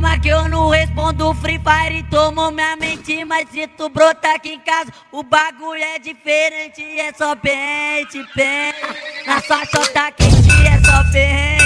Calma que eu não respondo Free Fire tomou minha mente Mas se tu brotar aqui em casa O bagulho é diferente É só pente, pente Na sua chota quente é só pente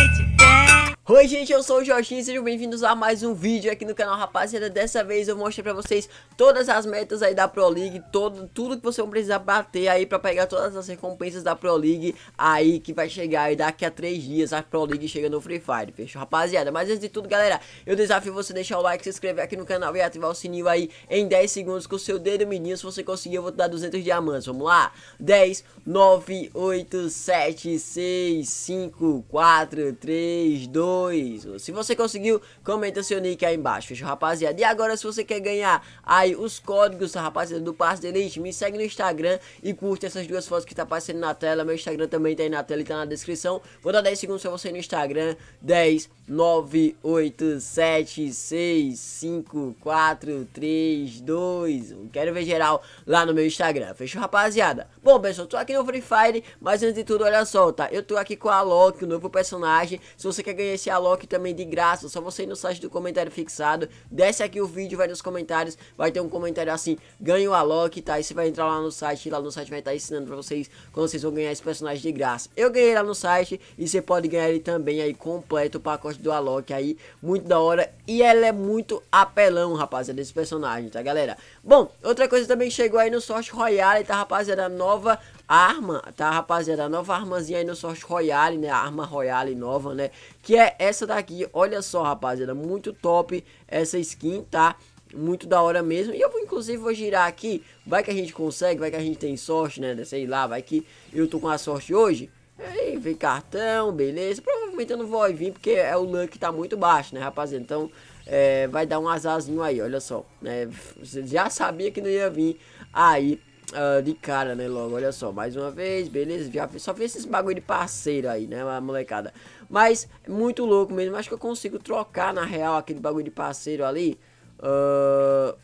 Oi gente, eu sou o Jorginho, sejam bem-vindos a mais um vídeo aqui no canal rapaziada Dessa vez eu mostro pra vocês todas as metas aí da Pro League todo, Tudo que vocês vão precisar bater aí pra pegar todas as recompensas da Pro League Aí que vai chegar aí daqui a 3 dias a Pro League chega no Free Fire, fechou rapaziada? Mas antes de tudo galera, eu desafio você deixar o like, se inscrever aqui no canal e ativar o sininho aí em 10 segundos Com o seu dedo menino, se você conseguir eu vou te dar 200 diamantes, vamos lá 10, 9, 8, 7, 6, 5, 4, 3, 2 2. Se você conseguiu, comenta seu nick aí embaixo, fechou, rapaziada? E agora, se você quer ganhar aí os códigos, rapaziada, do Passe de Elite, me segue no Instagram e curte essas duas fotos que tá aparecendo na tela. Meu Instagram também tá aí na tela e tá na descrição. Vou dar 10 segundos pra você no Instagram. 10, 9, 8, 7, 6, 5, 4, 3, 2, 1. Quero ver geral lá no meu Instagram, fechou, rapaziada? Bom, pessoal, tô aqui no Free Fire, mas antes de tudo, olha só, tá? Eu tô aqui com a Loki, o novo personagem. Se você quer ganhar esse Loki também de graça. Só você ir no site do comentário fixado, desce aqui o vídeo, vai nos comentários, vai ter um comentário assim, ganha o aloque, tá? E você vai entrar lá no site, lá no site vai estar tá ensinando pra vocês como vocês vão ganhar esse personagem de graça. Eu ganhei lá no site e você pode ganhar ele também aí completo, o pacote do Alok aí, muito da hora. E ela é muito apelão, rapaziada, esse personagem, tá galera? Bom, outra coisa também chegou aí no Sorte Royale, tá rapaziada? Nova arma, tá, rapaziada? A nova armazinha aí no Sorte Royale, né? A arma Royale nova, né? Que é essa daqui. Olha só, rapaziada. Muito top essa skin, tá? muito da hora mesmo. E eu vou, inclusive, vou girar aqui. Vai que a gente consegue, vai que a gente tem sorte, né? né sei lá, vai que eu tô com a sorte hoje. Aí, vem cartão, beleza. Provavelmente eu não vou vir porque é o luck tá muito baixo, né, rapaziada? Então, é, vai dar um azarzinho aí, olha só. Né? Você já sabia que não ia vir aí Uh, de cara, né? Logo, olha só, mais uma vez, beleza? Já só vi esses bagulho de parceiro aí, né? A molecada. Mas é muito louco mesmo. Acho que eu consigo trocar na real aquele bagulho de parceiro ali. Uh,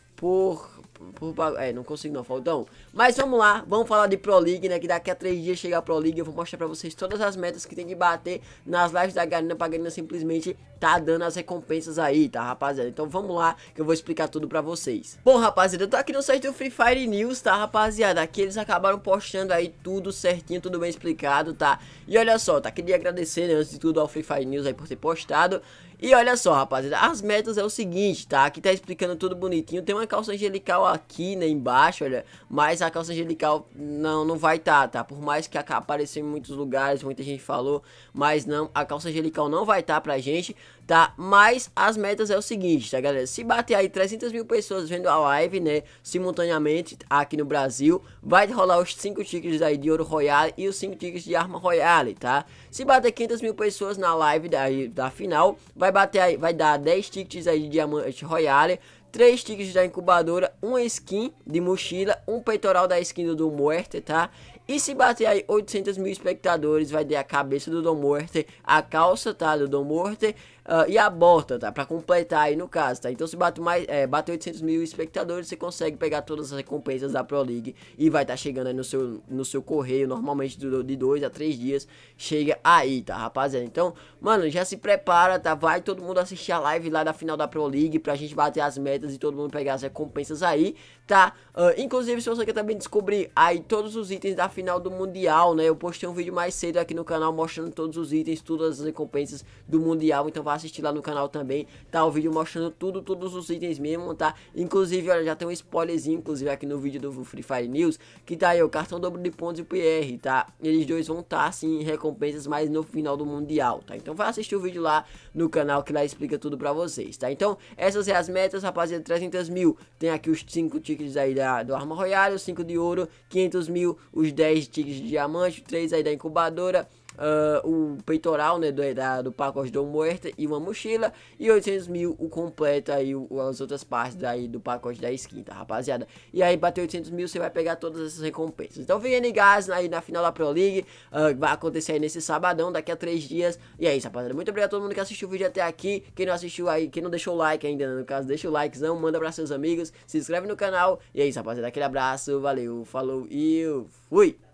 é, não consigo não, Faldão. Mas vamos lá, vamos falar de Pro League, né? Que daqui a três dias chegar a Pro League, eu vou mostrar pra vocês todas as metas que tem que bater nas lives da Garina, pra Garina simplesmente tá dando as recompensas aí, tá, rapaziada? Então vamos lá, que eu vou explicar tudo pra vocês. Bom, rapaziada, eu tô aqui no site do Free Fire News, tá, rapaziada? Aqui eles acabaram postando aí tudo certinho, tudo bem explicado, tá? E olha só, tá? Queria agradecer, né, antes de tudo, ao Free Fire News aí por ter postado. E olha só, rapaziada, as metas é o seguinte, tá? Aqui tá explicando tudo bonitinho. Tem uma calça angelical aqui, né, embaixo, olha. Mas a calça angelical não, não vai estar, tá, tá, Por mais que apareceu em muitos lugares, muita gente falou. Mas não, a calça angelical não vai estar tá pra gente, tá? Mas as metas é o seguinte, tá, galera? Se bater aí 300 mil pessoas vendo a live, né, simultaneamente aqui no Brasil, vai rolar os 5 tickets aí de ouro royale e os 5 tickets de arma royale, tá? Se bater 500 mil pessoas na live daí, da final, vai Vai bater aí, vai dar 10 tickets aí de diamante royale três tigres da incubadora, uma skin de mochila, um peitoral da skin do Dom Muerte, tá? E se bater aí 800 mil espectadores, vai ter a cabeça do Dom Muerte, a calça, tá? Do Dom Muerte uh, ah, e a bota, tá? Pra completar aí no caso, tá? Então se eh, bater mais, é, bater 800 mil espectadores, você consegue pegar todas as recompensas da Pro League e vai estar tá chegando aí no seu, no seu correio, normalmente do, de 2 a 3 dias, chega aí, tá, rapaziada? Então, mano, já se prepara, tá? Vai todo mundo assistir a live lá da final da Pro League pra gente bater as metas metas e todo mundo pegar as recompensas aí, tá? Uh, inclusive, se você quer também descobrir aí todos os itens da final do Mundial, né? Eu postei um vídeo mais cedo aqui no canal mostrando todos os itens, todas as recompensas do Mundial. Então, vá assistir lá no canal também, tá? O vídeo mostrando tudo, todos os itens mesmo, tá? Inclusive, olha, já tem um spoilerzinho, inclusive, aqui no vídeo do Free Fire News, que tá aí o cartão dobro de pontos e o PR, tá? Eles dois vão estar, tá, assim, em recompensas mais no final do Mundial, tá? Então, vai assistir o vídeo lá no canal que lá explica tudo pra vocês, tá? Então, essas são é as metas, rapazes fazer 300 mil. Tem aqui os 5 tickets aí da, do Arma Royale, os 5 de ouro, 500 mil, os 10 tickets de diamante, 3 aí da incubadora uh, o peitoral né, do, da, do pacote do Muerta e uma mochila. E 800 mil o completo aí, o, as outras partes aí do pacote da skin, tá, rapaziada? E aí bater 800 mil, você vai pegar todas essas recompensas. Então fiquem ligados aí na final da Pro League, uh, vai acontecer aí nesse sabadão, daqui a três dias. E é isso, rapaziada. Muito obrigado a todo mundo que assistiu o vídeo até aqui. Quem não assistiu aí, quem não deixou o like ainda, no caso, deixa o likezão, manda pra seus amigos, se inscreve no canal. E é isso, rapaziada. Aquele abraço, valeu, falou e eu fui!